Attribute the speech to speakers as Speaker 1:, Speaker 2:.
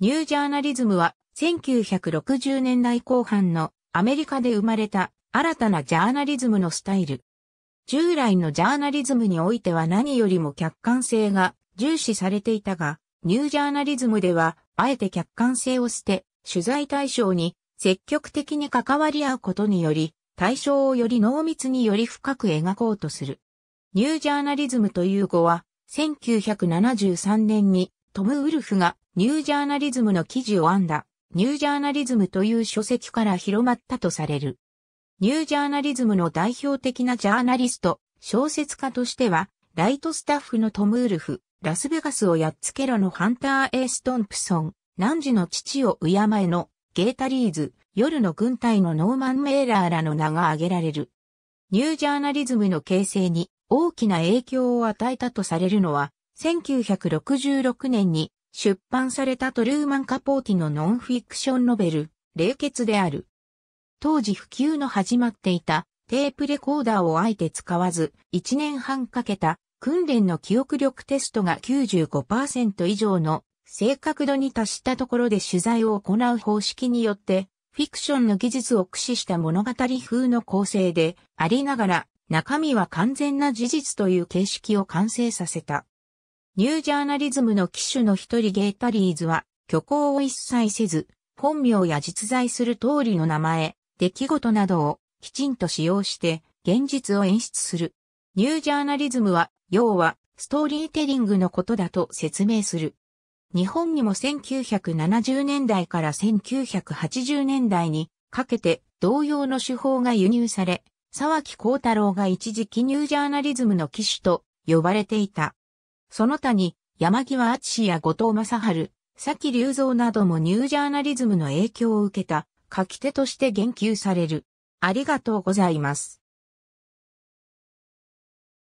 Speaker 1: ニュージャーナリズムは1960年代後半のアメリカで生まれた新たなジャーナリズムのスタイル。従来のジャーナリズムにおいては何よりも客観性が重視されていたが、ニュージャーナリズムではあえて客観性を捨て、取材対象に積極的に関わり合うことにより、対象をより濃密により深く描こうとする。ニュージャーナリズムという語は、1973年にトム・ウルフがニュージャーナリズムの記事を編んだ、ニュージャーナリズムという書籍から広まったとされる。ニュージャーナリズムの代表的なジャーナリスト、小説家としては、ライトスタッフのトム・ウルフ、ラスベガスをやっつけろのハンター・エース・トンプソン、何時の父を敬えの、ゲータリーズ、夜の軍隊のノーマン・メーラーらの名が挙げられる。ニュージャーナリズムの形成に大きな影響を与えたとされるのは、1966年に出版されたトルーマン・カポーティのノンフィクションノベル、冷血である。当時普及の始まっていたテープレコーダーをあえて使わず、1年半かけた訓練の記憶力テストが95%以上の正確度に達したところで取材を行う方式によって、フィクションの技術を駆使した物語風の構成でありながら、中身は完全な事実という形式を完成させた。ニュージャーナリズムの機種の一人ゲータリーズは、虚構を一切せず、本名や実在する通りの名前、出来事などをきちんと使用して、現実を演出する。ニュージャーナリズムは、要は、ストーリーテリングのことだと説明する。日本にも1970年代から1980年代にかけて同様の手法が輸入され、沢木光太郎が一時期ニュージャーナリズムの機種と呼ばれていた。その他に、山際敦や後藤正春、崎隆三などもニュージャーナリズムの影響を受けた書き手として言及される。ありがとうございます。